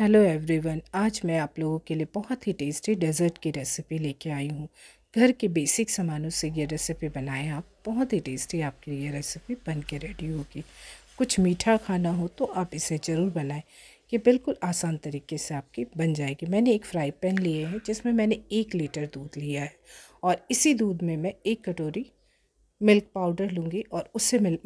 hello everyone आज मैं आप लोगों के लिए बहुत ही टेस्टी डेजर्ट की रेसिपी लेके आई हूँ घर के बेसिक सामानों से ये रेसिपी बनाएं आप बहुत ही टेस्टी आपकी ये रेसिपी बन के रेडी होगी कुछ मीठा खाना हो तो आप इसे ज़रूर बनाएं ये बिल्कुल आसान तरीके से आपकी बन जाएगी मैंने एक फ्राई पैन लिए हैं जिसमें मैंने एक लीटर दूध लिया है और इसी दूध में मैं एक कटोरी मिल्क पाउडर लूँगी और उससे मैं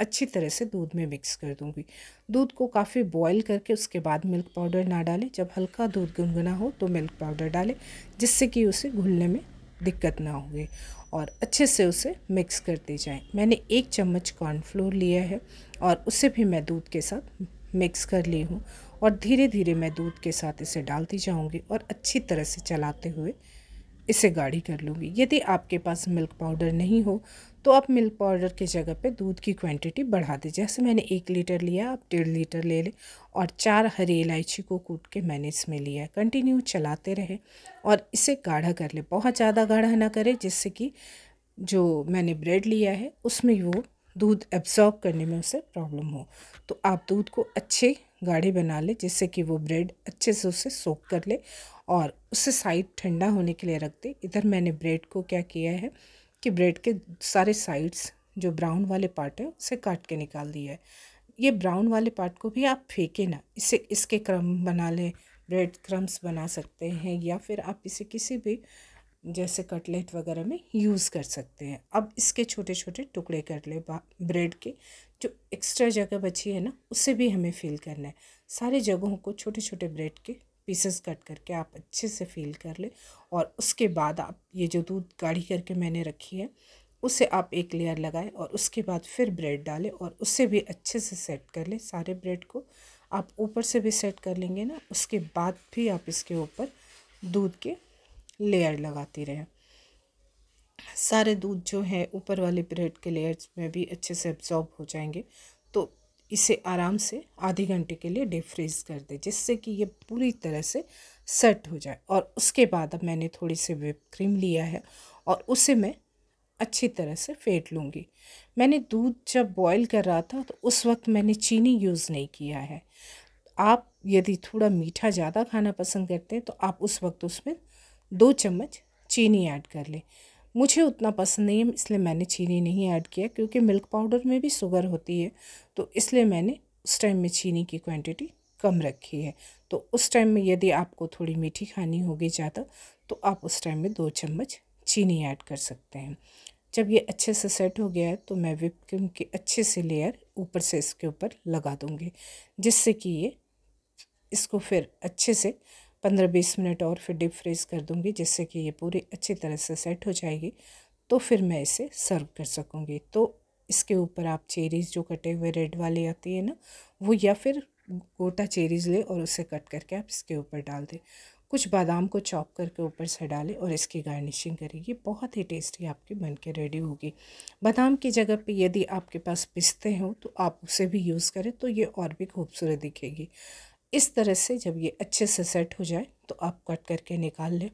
अच्छी तरह से दूध में मिक्स कर दूंगी दूध को काफ़ी बॉईल करके उसके बाद मिल्क पाउडर ना डालें जब हल्का दूध गुनगुना हो तो मिल्क पाउडर डालें जिससे कि उसे घुलने में दिक्कत ना होगी और अच्छे से उसे मिक्स करते जाएं मैंने एक चम्मच कॉर्नफ्लोर लिया है और उसे भी मैं दूध के साथ मिक्स कर ली हूँ और धीरे धीरे मैं दूध के साथ इसे डालती जाऊँगी और अच्छी तरह से चलाते हुए इसे गाढ़ी कर लूँगी यदि आपके पास मिल्क पाउडर नहीं हो तो आप मिल्क पाउडर की जगह पे दूध की क्वांटिटी बढ़ा दें जैसे मैंने एक लीटर लिया आप डेढ़ लीटर ले लें और चार हरी इलायची को कूट के मैंने इसमें लिया कंटिन्यू चलाते रहे और इसे गाढ़ा कर ले बहुत ज़्यादा गाढ़ा ना करें जिससे कि जो मैंने ब्रेड लिया है उसमें वो दूध एब्जॉर्ब करने में उसे प्रॉब्लम हो तो आप दूध को अच्छे गाढ़े बना ले जिससे कि वो ब्रेड अच्छे से उसे सोख कर ले और उसे साइड ठंडा होने के लिए रख दे इधर मैंने ब्रेड को क्या किया है कि ब्रेड के सारे साइड्स जो ब्राउन वाले पार्ट है उसे काट के निकाल दिया है ये ब्राउन वाले पार्ट को भी आप फेंके ना इसे इसके क्रम बना लें ब्रेड क्रम्स बना सकते हैं या फिर आप इसे किसी भी जैसे कटलेट वगैरह में यूज़ कर सकते हैं अब इसके छोटे छोटे टुकड़े कर ले ब्रेड के जो एक्स्ट्रा जगह बची है ना उसे भी हमें फिल करना है सारे जगहों को छोटे छोटे ब्रेड के पीसेस कट करके आप अच्छे से फील कर लें और उसके बाद आप ये जो दूध गाढ़ी करके मैंने रखी है उसे आप एक लेयर लगाएं और उसके बाद फिर ब्रेड डालें और उसे भी अच्छे से सेट कर लें सारे ब्रेड को आप ऊपर से भी सेट कर लेंगे ना उसके बाद भी आप इसके ऊपर दूध के लेयर लगाती रहें सारे दूध जो है ऊपर वाले ब्रेड के लेयर्स में भी अच्छे से एब्जॉर्ब हो जाएंगे तो इसे आराम से आधे घंटे के लिए डिफ्रीज फ्रीज कर दें जिससे कि ये पूरी तरह से सेट हो जाए और उसके बाद अब मैंने थोड़ी सी विप क्रीम लिया है और उसे मैं अच्छी तरह से फेंट लूँगी मैंने दूध जब बॉईल कर रहा था तो उस वक्त मैंने चीनी यूज़ नहीं किया है आप यदि थोड़ा मीठा ज़्यादा खाना पसंद करते हैं तो आप उस वक्त उसमें दो चम्मच चीनी ऐड कर लें मुझे उतना पसंद नहीं है इसलिए मैंने चीनी नहीं ऐड किया क्योंकि मिल्क पाउडर में भी शुगर होती है तो इसलिए मैंने उस टाइम में चीनी की क्वांटिटी कम रखी है तो उस टाइम में यदि आपको थोड़ी मीठी खानी होगी ज़्यादा तो आप उस टाइम में दो चम्मच चीनी ऐड कर सकते हैं जब ये अच्छे से सेट हो गया है तो मैं विप क्रीम के अच्छे से लेयर ऊपर से इसके ऊपर लगा दूँगी जिससे कि ये इसको फिर अच्छे से पंद्रह बीस मिनट और फिर डीप फ्रीज कर दूँगी जिससे कि ये पूरी अच्छी तरह से सेट हो जाएगी तो फिर मैं इसे सर्व कर सकूँगी तो इसके ऊपर आप चेरीज़ जो कटे हुए रेड वाली आती है ना वो या फिर गोटा चेरीज़ ले और उसे कट करके आप इसके ऊपर डाल दें कुछ बादाम को चॉप करके ऊपर से डालें और इसकी गार्निशिंग करें ये बहुत ही टेस्टी आपकी बन के रेडी होगी बादाम की जगह पे यदि आपके पास पिस्ते हों तो आप उसे भी यूज़ करें तो ये और भी खूबसूरत दिखेगी इस तरह से जब ये अच्छे से सेट हो जाए तो आप कट करके निकाल लें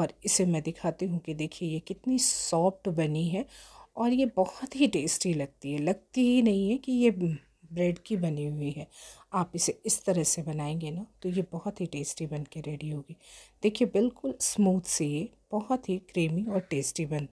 और इसे मैं दिखाती हूँ कि देखिए ये कितनी सॉफ्ट बनी है और ये बहुत ही टेस्टी लगती है लगती ही नहीं है कि ये ब्रेड की बनी हुई है आप इसे इस तरह से बनाएंगे ना तो ये बहुत ही टेस्टी बन के रेडी होगी देखिए बिल्कुल स्मूथ सी ये बहुत ही क्रीमी और टेस्टी बन